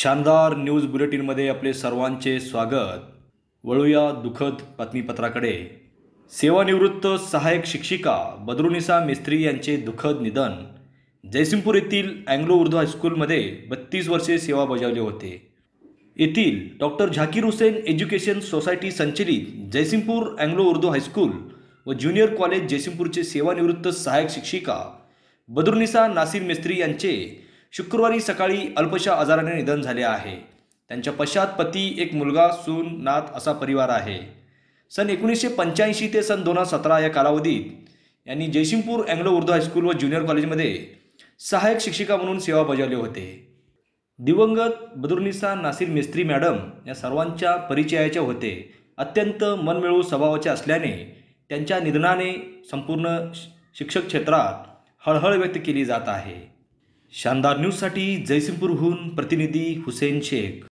शानदार न्यूज बुलेटिनमध्ये आपले सर्वांचे स्वागत वळूया दुखद बातमीपत्राकडे सेवानिवृत्त सहायक शिक्षिका बदरुनिसा मिस्त्री यांचे दुखद निधन जयसिंगपूर येथील अँग्लो उर्दू हायस्कूलमध्ये बत्तीस वर्षे सेवा बजावले होते येथील doctor Zakir Hussain education society संचलित जयसिंगपूर अँग्लो उर्दू हायस्कूल व ज्युनियर कॉलेज जयसिंगपूरचे सेवानिवृत्त सहायक शिक्षिका बद्रुनिसा नासिर मिस्त्री यांचे शुक्रवारी सकाळी अल्पशा आजाराने निधन झाले आहे त्यांच्या पश्चात पती एक मुलगा सून नाथ असा परिवार आहे सन एकोणीसशे पंच्याऐंशी ते सन दोन हजार सतरा या कालावधीत यांनी जयसिंगपूर अँग्लो उर्दू हायस्कूल व ज्युनियर कॉलेजमध्ये सहाय्यक शिक्षिका म्हणून सेवा बजावले होते दिवंगत बदुर्निसा नासिर मिस्त्री मॅडम या सर्वांच्या परिचयाच्या होते अत्यंत मनमिळू स्वभावाचे असल्याने त्यांच्या निधनाने संपूर्ण शिक्षक क्षेत्रात हळहळ व्यक्त केली जात आहे शानदार न्यूजसाठी जयसिंगपूरहून प्रतिनिधी हुसेन शेख